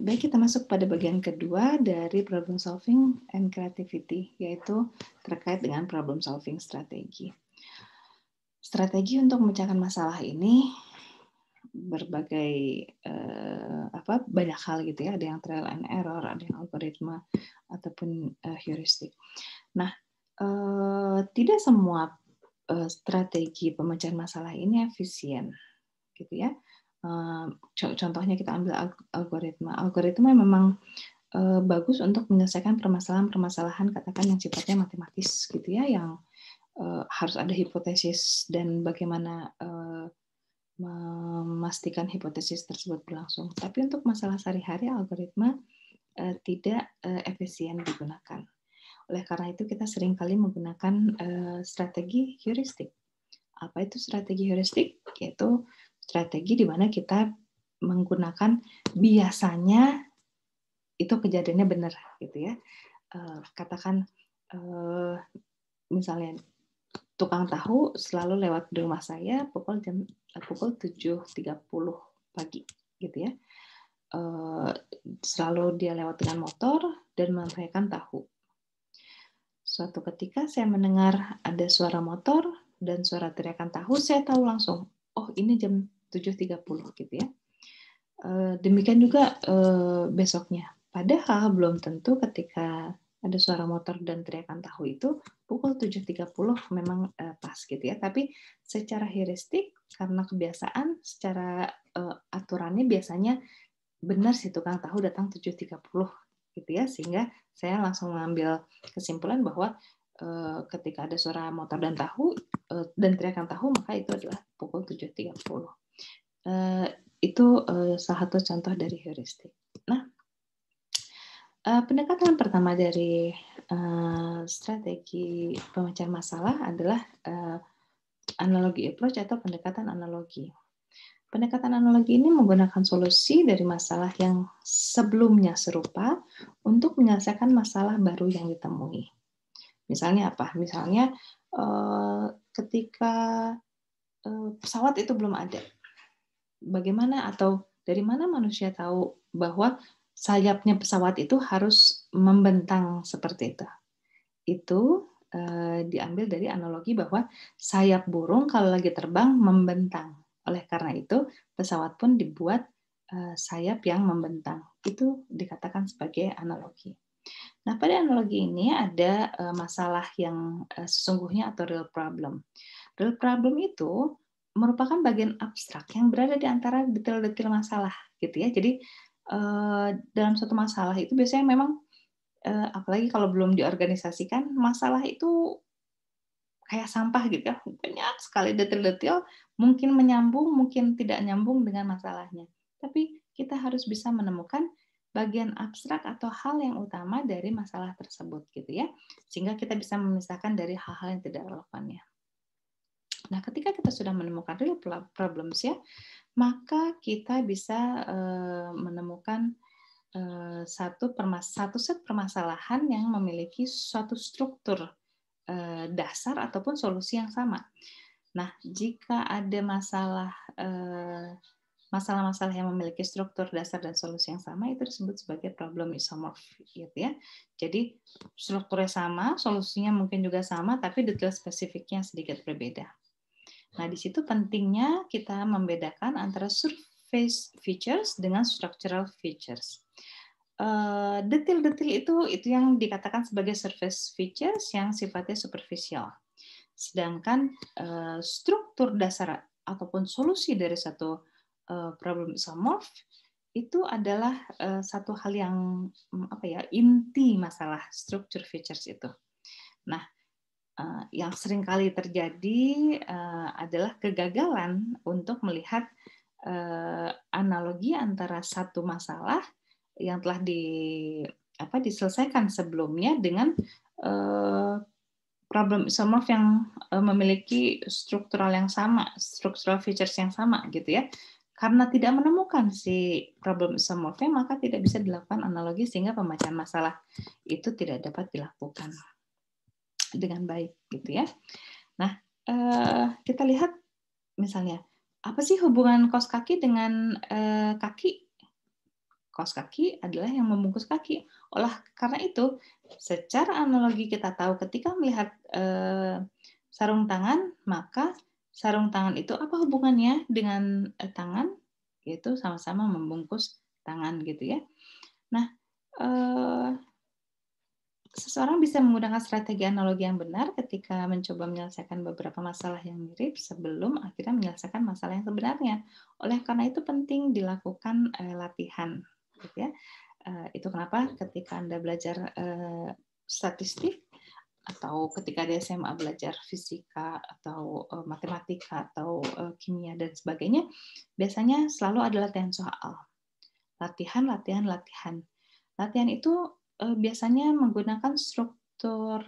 baik kita masuk pada bagian kedua dari problem solving and creativity, yaitu terkait dengan problem solving strategi. Strategi untuk memecahkan masalah ini berbagai eh, apa banyak hal gitu ya, ada yang trial and error, ada yang algoritma ataupun eh, heuristik. Nah, eh, tidak semua eh, strategi pemecahan masalah ini efisien, gitu ya contohnya kita ambil algoritma. Algoritma memang bagus untuk menyelesaikan permasalahan-permasalahan katakan yang sifatnya matematis gitu ya, yang harus ada hipotesis dan bagaimana memastikan hipotesis tersebut berlangsung. Tapi untuk masalah sehari-hari algoritma tidak efisien digunakan. Oleh karena itu kita seringkali menggunakan strategi heuristik. Apa itu strategi heuristik? Yaitu strategi di mana kita menggunakan biasanya itu kejadiannya benar gitu ya eh, katakan eh, misalnya tukang tahu selalu lewat di rumah saya pukul jam eh, pukul 7.30 pagi gitu ya selalu dia lewat dengan motor dan menyampaikan tahu suatu ketika saya mendengar ada suara motor dan suara teriakan tahu saya tahu langsung oh ini jam 7.30 gitu ya. Eh, demikian juga eh, besoknya. Padahal belum tentu ketika ada suara motor dan teriakan tahu itu pukul 7.30 memang eh, pas gitu ya. Tapi secara heuristik karena kebiasaan secara aturannya biasanya benar sih tukang tahu datang 7.30 gitu ya sehingga saya langsung mengambil kesimpulan bahwa ketika ada suara motor dan tahu dan teriakan tahu maka itu adalah pukul 7.30. Eh, itu eh, salah satu contoh dari heuristik. Nah, eh, pendekatan pertama dari strategi pemecahan masalah adalah analogi approach atau pendekatan analogi. Pendekatan analogi ini menggunakan solusi dari masalah yang sebelumnya serupa untuk menyelesaikan masalah baru yang ditemui. Misalnya apa? Misalnya ketika pesawat itu belum ada, bagaimana atau dari mana manusia tahu bahwa sayapnya pesawat itu harus membentang seperti itu. Itu eh, diambil dari analogi bahwa sayap burung kalau lagi terbang membentang. Oleh karena itu, pesawat pun dibuat eh, sayap yang membentang. Itu dikatakan sebagai analogi. Nah, pada analogi ini ada eh, masalah yang eh, sesungguhnya atau real problem. Real problem itu merupakan bagian abstrak yang berada di antara detail-detail masalah gitu ya. Jadi eh, dalam suatu masalah itu biasanya memang eh, apalagi kalau belum diorganisasikan masalah itu kayak sampah gitu ya. Banyak sekali detail-detail mungkin menyambung, mungkin tidak nyambung dengan masalahnya. Tapi kita harus bisa menemukan bagian abstrak atau hal yang utama dari masalah tersebut gitu ya sehingga kita bisa memisahkan dari hal-hal yang tidak relevan Nah, ketika kita sudah menemukan real problems ya, maka kita bisa eh, menemukan eh, satu permas satu set permasalahan yang memiliki suatu struktur eh, dasar ataupun solusi yang sama. Nah, jika ada masalah masalah-masalah yang memiliki struktur dasar dan solusi yang sama itu disebut sebagai problem isomorf gitu ya. Jadi strukturnya sama, solusinya mungkin juga sama tapi detail spesifiknya sedikit berbeda. Nah, di situ pentingnya kita membedakan antara surface features dengan structural features. Eh, detil-detil uh, itu itu yang dikatakan sebagai surface features yang sifatnya superficial. Sedangkan uh, struktur dasar ataupun solusi dari satu uh, problem isomorf itu adalah uh, satu hal yang mm, apa ya inti masalah structure features itu. Nah, Eh, yang sering kali terjadi eh, adalah kegagalan untuk melihat eh, analogi antara satu masalah yang telah di apa diselesaikan sebelumnya dengan uh, problem isomorf yang memiliki struktural yang sama, struktural features yang sama gitu ya. Karena tidak menemukan si problem isomorfnya, maka tidak bisa dilakukan analogi sehingga pemecahan masalah itu tidak dapat dilakukan dengan baik gitu ya. Nah, eh, kita lihat misalnya apa sih hubungan kos kaki dengan eh, kaki? Kos kaki adalah yang membungkus kaki. Olah karena itu secara analogi kita tahu ketika melihat eh, sarung tangan maka sarung tangan itu apa hubungannya dengan tangan? Yaitu sama-sama membungkus tangan gitu ya. Nah, seseorang bisa menggunakan strategi analogi yang benar ketika mencoba menyelesaikan beberapa masalah yang mirip sebelum akhirnya menyelesaikan masalah yang sebenarnya. Oleh karena itu penting dilakukan eh, latihan, gitu ya. Eh, itu kenapa ketika anda belajar eh, statistik atau ketika di SMA belajar fisika atau uh, matematika atau uh, kimia dan sebagainya, biasanya selalu ada latihan soal. Latihan, latihan, latihan. Latihan itu uh, biasanya menggunakan struktur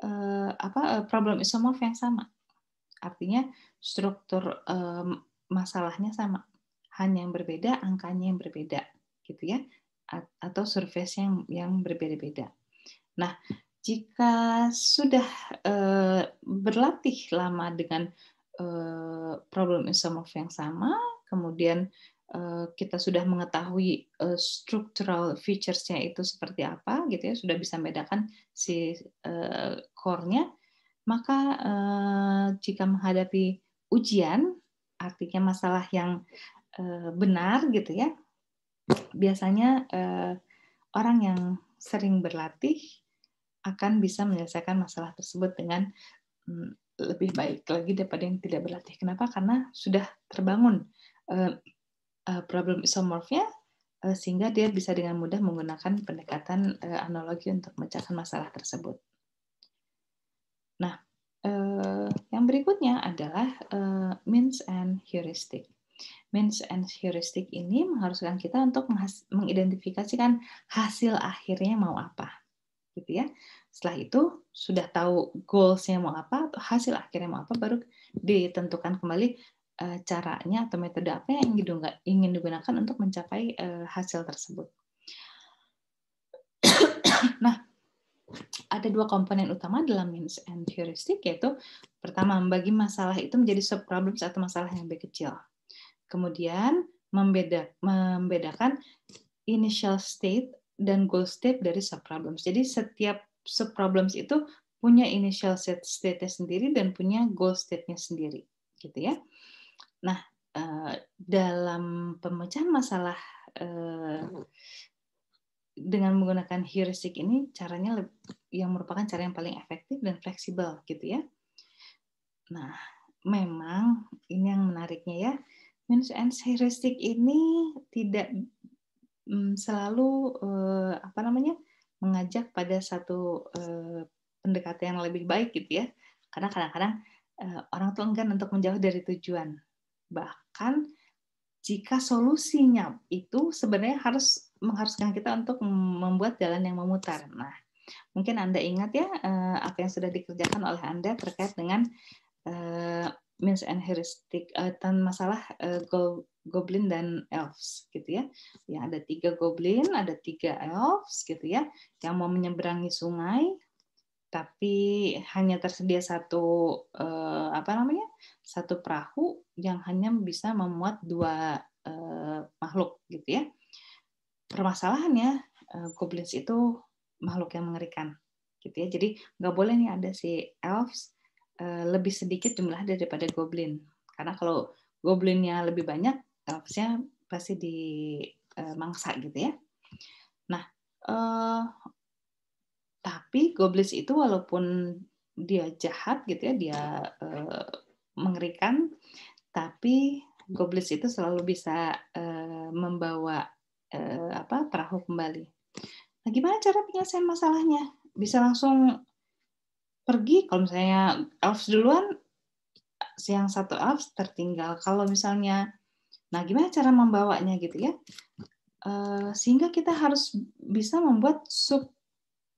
uh, apa uh, problem isomorf yang sama. Artinya struktur uh, masalahnya sama, hanya yang berbeda, angkanya yang berbeda, gitu ya, A atau surface yang yang berbeda-beda. Nah, jika sudah uh, berlatih lama dengan uh, problem isomorf yang sama, kemudian Eh, kita sudah mengetahui eh, structural features-nya itu seperti apa gitu ya sudah bisa membedakan si eh, core-nya maka jika menghadapi ujian artinya masalah yang benar gitu ya biasanya orang yang sering berlatih akan bisa menyelesaikan masalah tersebut dengan mm, lebih baik lagi daripada yang tidak berlatih kenapa karena sudah terbangun uh, problem isomorfnya uh, sehingga dia bisa dengan mudah menggunakan pendekatan uh, analogi untuk memecahkan masalah tersebut. Nah, uh, yang berikutnya adalah uh, means and heuristic. Means and heuristic ini mengharuskan kita untuk mengidentifikasikan hasil akhirnya mau apa, gitu ya. Setelah itu sudah tahu goalsnya mau apa, hasil akhirnya mau apa, baru ditentukan kembali uh, caranya atau metode apa yang ingin digunakan untuk mencapai uh, hasil tersebut. nah, ada dua komponen utama dalam means and heuristic yaitu pertama membagi masalah itu menjadi sub problems atau masalah yang lebih kecil. Kemudian membeda, membedakan initial state dan goal state dari sub problems. Jadi setiap sub problems itu punya initial state state-nya sendiri dan punya goal state-nya sendiri gitu ya. Nah, eh, dalam pemecahan masalah eh, dengan menggunakan heuristik ini caranya yang merupakan cara yang paling efektif dan fleksibel gitu ya. Nah, memang ini yang menariknya ya. Minus and heuristik ini tidak mm, selalu eh, apa namanya mengajak pada satu pendekatan yang lebih baik gitu ya. Karena kadang-kadang orang tuh enggan untuk menjauh dari tujuan. Bahkan jika solusinya itu sebenarnya harus mengharuskan kita untuk membuat jalan yang memutar. Nah, mungkin Anda ingat ya eh, apa yang sudah dikerjakan oleh Anda terkait dengan eh, means and heuristic eh, tentang masalah goblin dan elves gitu ya. Yang ada tiga goblin, ada tiga elves gitu ya, yang mau menyeberangi sungai tapi hanya tersedia satu uh, apa namanya satu perahu yang hanya bisa memuat dua uh, makhluk gitu ya permasalahannya uh, goblins itu makhluk yang mengerikan gitu ya jadi nggak boleh nih ada si elves uh, lebih sedikit jumlah daripada goblin karena kalau goblinnya lebih banyak elvesnya pasti dimangsa uh, gitu ya nah uh, tapi goblis itu walaupun dia jahat gitu ya, dia eh, mengerikan, tapi goblis itu selalu bisa eh, membawa eh, apa perahu kembali. Nah, gimana cara penyelesaian masalahnya? Bisa langsung pergi kalau misalnya elves duluan, siang satu elves tertinggal. Kalau misalnya, nah gimana cara membawanya gitu ya? Eh, sehingga kita harus bisa membuat sub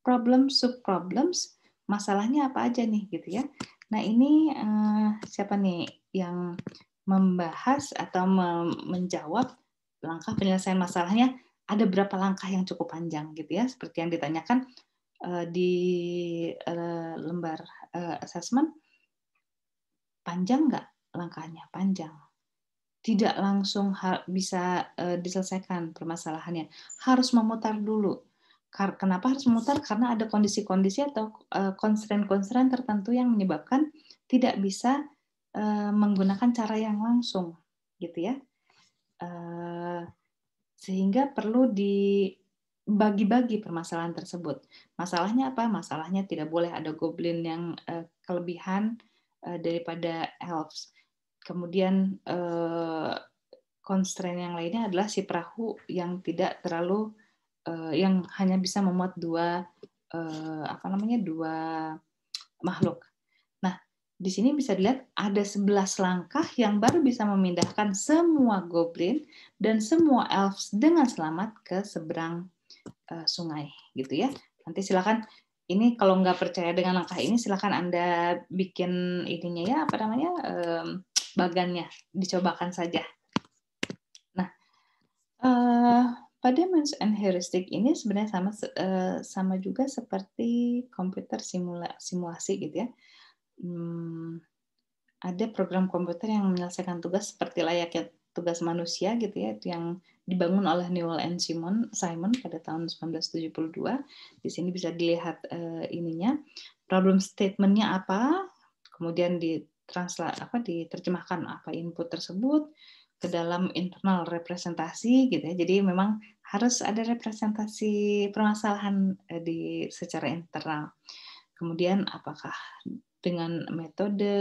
problem sub problems masalahnya apa aja nih gitu ya nah ini uh, siapa nih yang membahas atau menjawab langkah penyelesaian masalahnya ada berapa langkah yang cukup panjang gitu ya seperti yang ditanyakan uh, di uh, lembar uh, assessment panjang nggak langkahnya panjang tidak langsung bisa diselesaikan permasalahannya harus memutar dulu Kenapa harus memutar? Karena ada kondisi-kondisi atau eh, constraint-constraint tertentu yang menyebabkan tidak bisa eh, menggunakan cara yang langsung, gitu ya. Eh, sehingga perlu dibagi bagi permasalahan tersebut. Masalahnya apa? Masalahnya tidak boleh ada goblin yang kelebihan daripada elves. Kemudian constraint yang lainnya adalah si perahu yang tidak terlalu uh, yang hanya bisa memuat dua uh, apa namanya dua makhluk. Nah, di sini bisa dilihat ada 11 langkah yang baru bisa memindahkan semua goblin dan semua elves dengan selamat ke seberang uh, sungai gitu ya. Nanti silakan ini kalau nggak percaya dengan langkah ini silakan anda bikin ininya ya apa namanya um, bagannya dicobakan saja nah uh, pada match and heuristic ini sebenarnya sama eh, sama juga seperti komputer simula, simulasi gitu ya. Hmm, ada program komputer yang menyelesaikan tugas seperti layaknya tugas manusia gitu ya, itu yang dibangun oleh Newell and Simon Simon pada tahun 1972. Di sini bisa dilihat uh, ininya problem statementnya apa, kemudian di apa diterjemahkan apa input tersebut, ke dalam internal representasi gitu ya. Jadi memang harus ada representasi permasalahan eh, di secara internal. Kemudian apakah dengan metode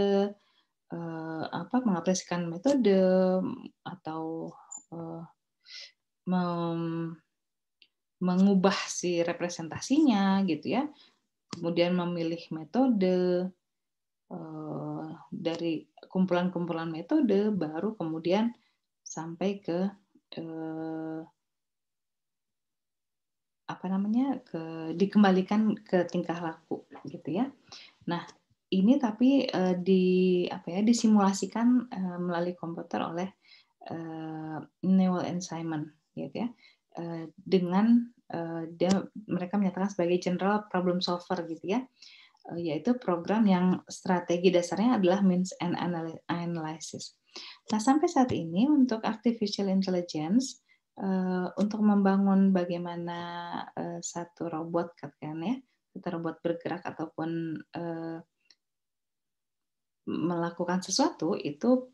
eh, apa mengapresikan metode atau eh, mem, mengubah si representasinya gitu ya. Kemudian memilih metode eh, dari kumpulan-kumpulan metode baru kemudian sampai ke eh, apa namanya ke dikembalikan ke tingkah laku gitu ya. Nah ini tapi eh, di apa ya disimulasikan eh, melalui komputer oleh eh, Newell and Simon gitu ya eh, dengan eh, dia mereka menyatakan sebagai general problem solver gitu ya eh, yaitu program yang strategi dasarnya adalah means and analysis Nah, sampai saat ini untuk artificial intelligence uh, untuk membangun bagaimana uh, satu robot katakan ya, satu robot bergerak ataupun uh, melakukan sesuatu itu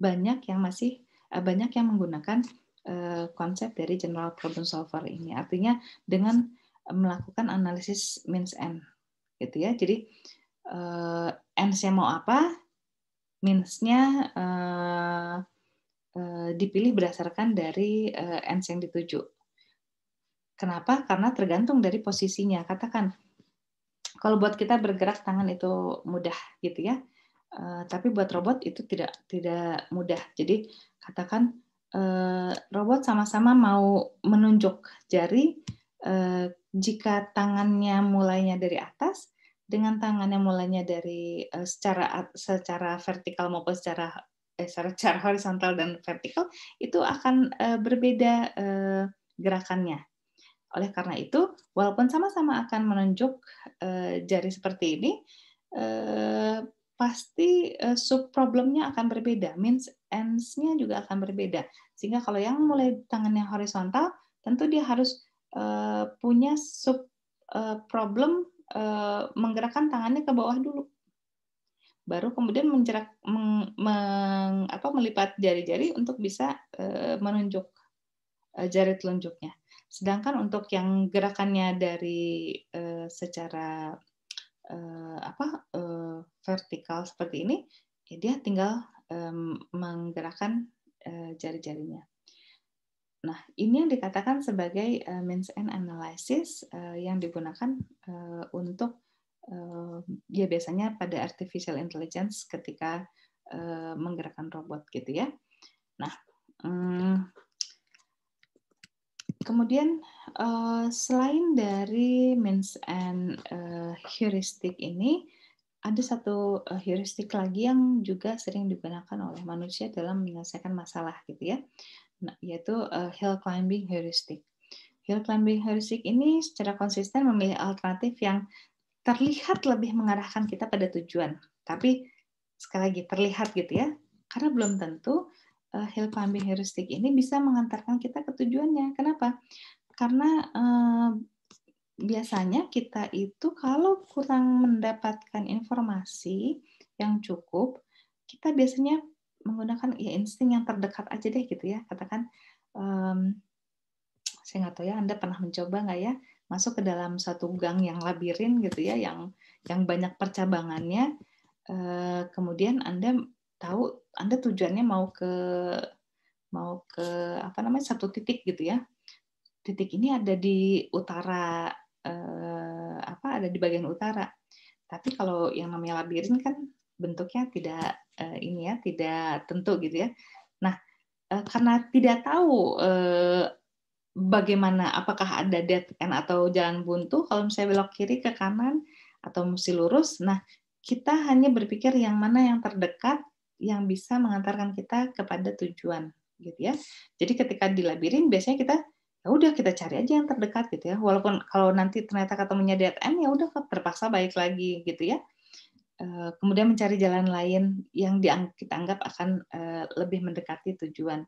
banyak yang masih uh, banyak yang menggunakan uh, konsep dari general problem solver ini. Artinya dengan melakukan analisis means end gitu ya. Jadi uh, n nya mau apa, Minusnya uh, eh, uh, eh, dipilih berdasarkan dari uh, ends yang dituju. Kenapa? Karena tergantung dari posisinya. Katakan, kalau buat kita bergerak tangan itu mudah gitu ya, uh, tapi buat robot itu tidak tidak mudah. Jadi katakan uh, robot sama-sama mau menunjuk jari, uh, jika tangannya mulainya dari atas, dengan tangannya mulanya dari uh, secara secara vertikal maupun secara eh, secara, secara horizontal dan vertikal itu akan uh, berbeda uh, gerakannya. Oleh karena itu, walaupun sama-sama akan menunjuk uh, jari seperti ini, uh, pasti uh, sub problemnya akan berbeda, means ends-nya juga akan berbeda. Sehingga kalau yang mulai tangannya horizontal, tentu dia harus uh, punya sub uh, problem Eh, menggerakkan tangannya ke bawah dulu. Baru kemudian menjerak, meng, meng, apa, melipat jari-jari untuk bisa e, menunjuk e, jari telunjuknya. Sedangkan untuk yang gerakannya dari e, secara e, apa e, vertikal seperti ini, ya dia tinggal e, menggerakkan e, jari-jarinya. Nah, ini yang dikatakan sebagai uh, means and analysis uh, yang digunakan uh, untuk uh, ya biasanya pada artificial intelligence ketika uh, menggerakkan robot gitu ya. Nah, um, kemudian uh, selain dari means and uh, heuristic ini ada satu uh, heuristik lagi yang juga sering digunakan oleh manusia dalam menyelesaikan masalah gitu ya. Nah, yaitu uh, hill climbing heuristic. Hill climbing heuristic ini secara konsisten memilih alternatif yang terlihat lebih mengarahkan kita pada tujuan. Tapi sekali lagi terlihat gitu ya, karena belum tentu uh, hill climbing heuristic ini bisa mengantarkan kita ke tujuannya. Kenapa? Karena uh, biasanya kita itu kalau kurang mendapatkan informasi yang cukup, kita biasanya menggunakan ya insting yang terdekat aja deh gitu ya katakan um, saya nggak tahu ya Anda pernah mencoba nggak ya masuk ke dalam satu gang yang labirin gitu ya yang yang banyak percabangannya uh, kemudian Anda tahu Anda tujuannya mau ke mau ke apa namanya satu titik gitu ya titik ini ada di utara uh, apa ada di bagian utara tapi kalau yang namanya labirin kan bentuknya tidak uh, ini ya tidak tentu gitu ya. Nah uh, karena tidak tahu uh, bagaimana apakah ada dead end atau jalan buntu kalau misalnya belok kiri ke kanan atau mesti lurus. Nah kita hanya berpikir yang mana yang terdekat yang bisa mengantarkan kita kepada tujuan gitu ya. Jadi ketika di labirin biasanya kita ya udah kita cari aja yang terdekat gitu ya. Walaupun kalau nanti ternyata ketemunya dead end ya udah terpaksa balik lagi gitu ya. Eh, kemudian mencari jalan lain yang kita anggap akan eh, lebih mendekati tujuan.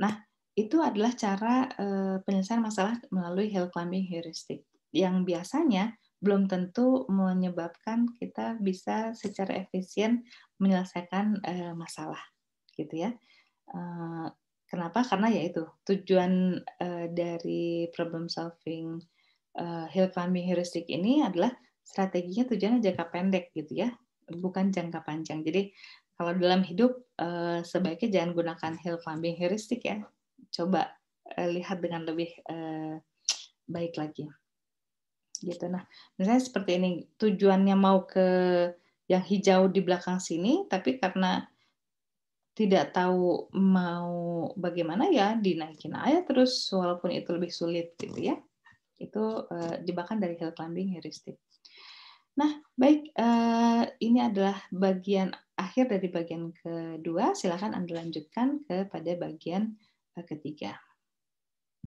Nah, itu adalah cara eh, penyelesaian masalah melalui hill climbing heuristic. yang biasanya belum tentu menyebabkan kita bisa secara efisien menyelesaikan masalah, gitu ya. Kenapa? Karena yaitu tujuan dari problem solving hill climbing heuristic ini adalah strateginya tujuannya jangka pendek gitu ya, bukan jangka panjang. Jadi kalau dalam hidup eh, sebaiknya jangan gunakan hill climbing heuristik ya. Coba eh, lihat dengan lebih eh, baik lagi. Gitu. Nah, misalnya seperti ini tujuannya mau ke yang hijau di belakang sini, tapi karena tidak tahu mau bagaimana ya dinaikin aja terus walaupun itu lebih sulit gitu ya itu jebakan dari hill climbing heuristik Nah, baik, uh, ini adalah bagian akhir dari bagian kedua. Silakan Anda lanjutkan kepada bagian eh, ketiga.